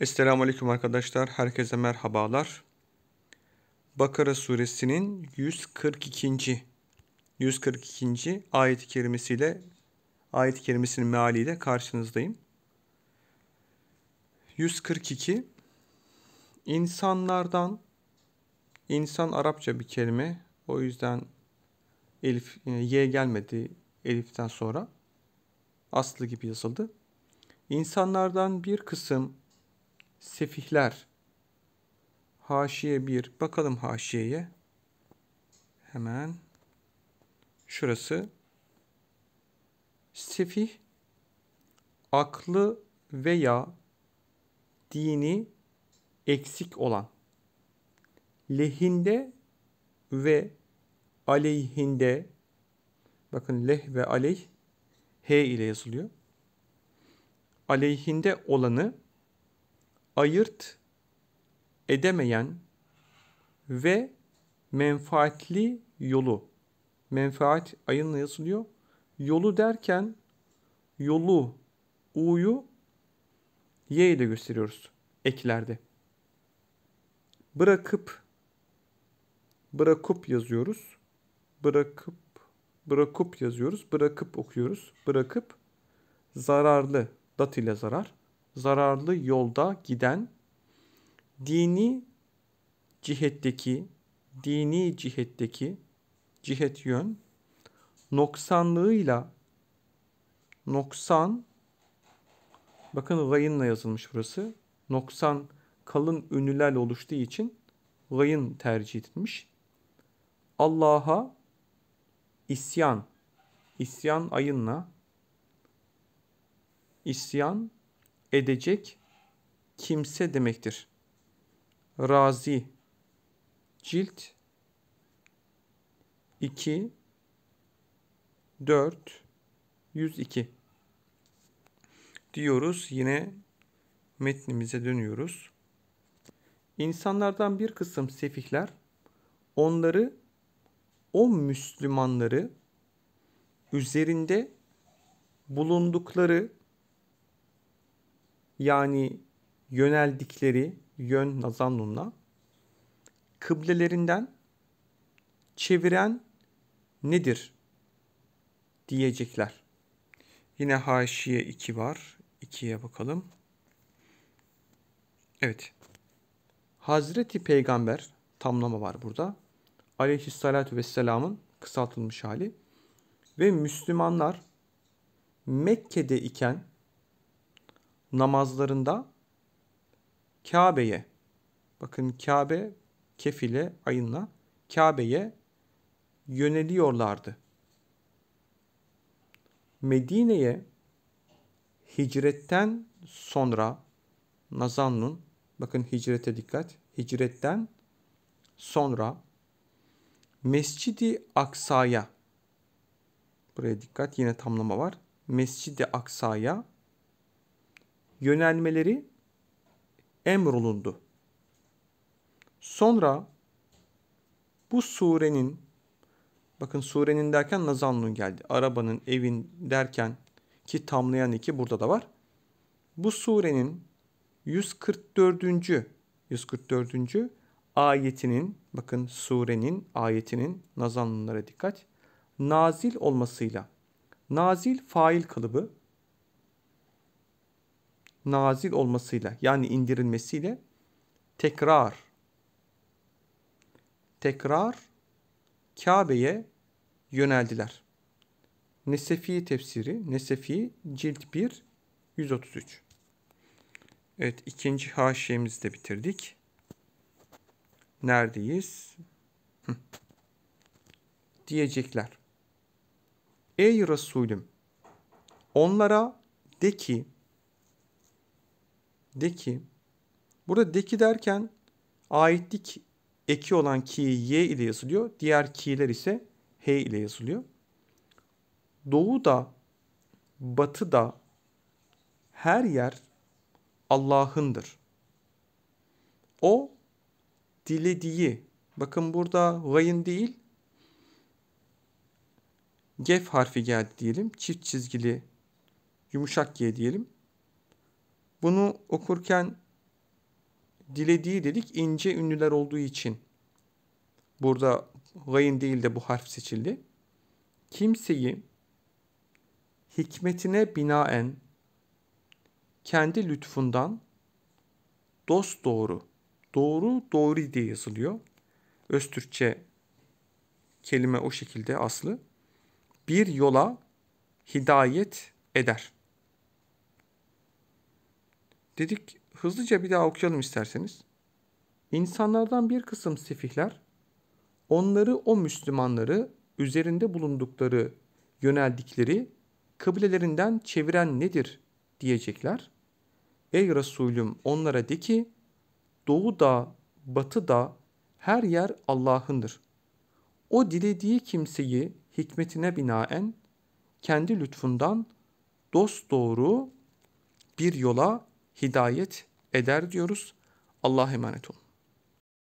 Esselamu Aleyküm arkadaşlar. Herkese merhabalar. Bakara suresinin 142. 142. ayet-i kerimesiyle ayet-i kerimesinin mealiyle karşınızdayım. 142 insanlardan insan Arapça bir kelime. O yüzden elif e, y gelmedi eliften sonra aslı gibi yazıldı. İnsanlardan bir kısım Sefihler. Haşiye 1. Bakalım haşiyeye. Hemen. Şurası. Sefih aklı veya dini eksik olan lehinde ve aleyhinde bakın leh ve aleyh H ile yazılıyor. Aleyhinde olanı ayırt edemeyen ve menfaatli yolu. Menfaat ayınla yazılıyor. Yolu derken yolu, u'yu y ile gösteriyoruz eklerde. Bırakıp bırakıp yazıyoruz. Bırakıp bırakıp yazıyoruz. Bırakıp okuyoruz. Bırakıp zararlı dat ile zarar zararlı yolda giden dini cihetteki dini cihetteki cihet yön noksanlığıyla noksan bakın gayınla yazılmış burası. Noksan kalın ünlülerle oluştuğu için gayın tercih edilmiş. Allah'a isyan isyan ayınla isyan edecek kimse demektir. Razi cilt 2 4 102 diyoruz. Yine metnimize dönüyoruz. İnsanlardan bir kısım sefihler onları o Müslümanları üzerinde bulundukları yani yöneldikleri yön nazanlumla kıblelerinden çeviren nedir diyecekler. Yine haşiye 2 var. 2'ye bakalım. Evet. Hazreti Peygamber tamlama var burada. Aleyhissalatü vesselamın kısaltılmış hali. Ve Müslümanlar Mekke'de iken namazlarında Kabe'ye bakın Kabe kefile ayınla Kabe'ye yöneliyorlardı. Medine'ye hicretten sonra Nazannun bakın hicrete dikkat hicretten sonra Mescidi Aksa'ya buraya dikkat yine tamlama var. Mescidi Aksa'ya yönelmeleri emrolundu. Sonra bu surenin bakın surenin derken nazanlun geldi. Arabanın, evin derken ki tamlayan iki burada da var. Bu surenin 144. 144. ayetinin bakın surenin ayetinin nazanlunlara dikkat nazil olmasıyla nazil fail kalıbı nazil olmasıyla yani indirilmesiyle tekrar tekrar Kabe'ye yöneldiler. Nesefi tefsiri, Nesefi cilt 1 133. Evet ikinci haşiyemizi de bitirdik. Neredeyiz? Hı. Diyecekler. Ey Resulüm onlara de ki de ki burada de ki derken aitlik eki olan ki y ile yazılıyor. Diğer ki'ler ise h ile yazılıyor. Doğu da batı da her yer Allah'ındır. O dilediği bakın burada gayın değil gef harfi geldi diyelim. Çift çizgili yumuşak G diyelim. Bunu okurken dilediği dedik ince ünlüler olduğu için burada gayin değil de bu harf seçildi. Kimseyi hikmetine binaen kendi lütfundan dost doğru. Doğru doğru diye yazılıyor. Öztürkçe kelime o şekilde aslı. Bir yola hidayet eder.'' Dedik hızlıca bir daha okuyalım isterseniz. İnsanlardan bir kısım sefihler onları o Müslümanları üzerinde bulundukları yöneldikleri kıblelerinden çeviren nedir diyecekler. Ey Resulüm onlara de ki doğu da batı da her yer Allah'ındır. O dilediği kimseyi hikmetine binaen kendi lütfundan dost doğru bir yola hidayet eder diyoruz. Allah'a emanet olun.